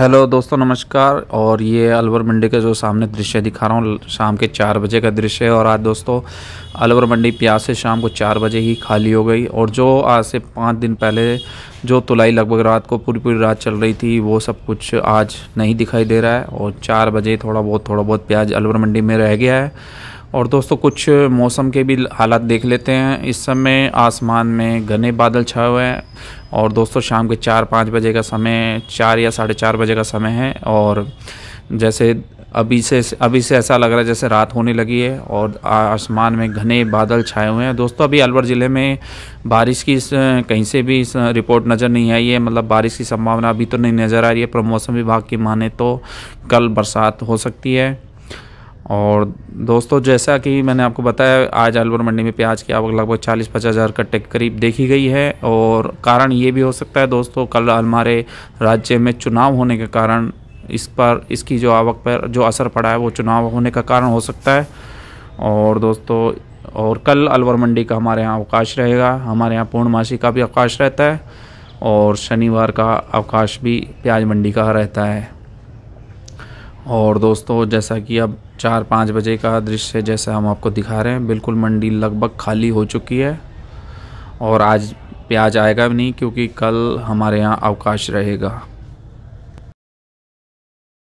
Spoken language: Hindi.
हेलो दोस्तों नमस्कार और ये अलवर मंडी का जो सामने दृश्य दिखा रहा हूँ शाम के चार बजे का दृश्य है और आज दोस्तों अलवर मंडी प्याज से शाम को चार बजे ही खाली हो गई और जो आज से पाँच दिन पहले जो तुलाई लगभग रात को पूरी पूरी रात चल रही थी वो सब कुछ आज नहीं दिखाई दे रहा है और चार बजे थोड़ा बहुत थोड़ा बहुत प्याज अलवर मंडी में रह गया है और दोस्तों कुछ मौसम के भी हालात देख लेते हैं इस समय आसमान में घने बादल छाए हुए हैं और दोस्तों शाम के चार पाँच बजे का समय चार या साढ़े चार बजे का समय है और जैसे अभी से अभी से ऐसा लग रहा है जैसे रात होने लगी है और आसमान में घने बादल छाए हुए हैं दोस्तों अभी अलवर ज़िले में बारिश की कहीं से भी रिपोर्ट नज़र नहीं आई है मतलब बारिश की संभावना अभी तो नहीं नज़र आ रही है पर मौसम विभाग की माने तो कल बरसात हो सकती है और दोस्तों जैसा कि मैंने आपको बताया आज अलवर मंडी में प्याज की आवक लगभग चालीस पचास हज़ार कट्टे के करीब देखी गई है और कारण ये भी हो सकता है दोस्तों कल हमारे राज्य में चुनाव होने के कारण इस पर इसकी जो आवक पर जो असर पड़ा है वो चुनाव होने का कारण हो सकता है और दोस्तों और कल अलवर मंडी का हमारे यहाँ अवकाश रहेगा हमारे यहाँ पूर्णमासी का भी अवकाश रहता है और शनिवार का अवकाश भी प्याज मंडी का रहता है और दोस्तों जैसा कि अब चार पाँच बजे का दृश्य जैसा हम आपको दिखा रहे हैं बिल्कुल मंडी लगभग खाली हो चुकी है और आज प्याज आएगा भी नहीं क्योंकि कल हमारे यहाँ अवकाश रहेगा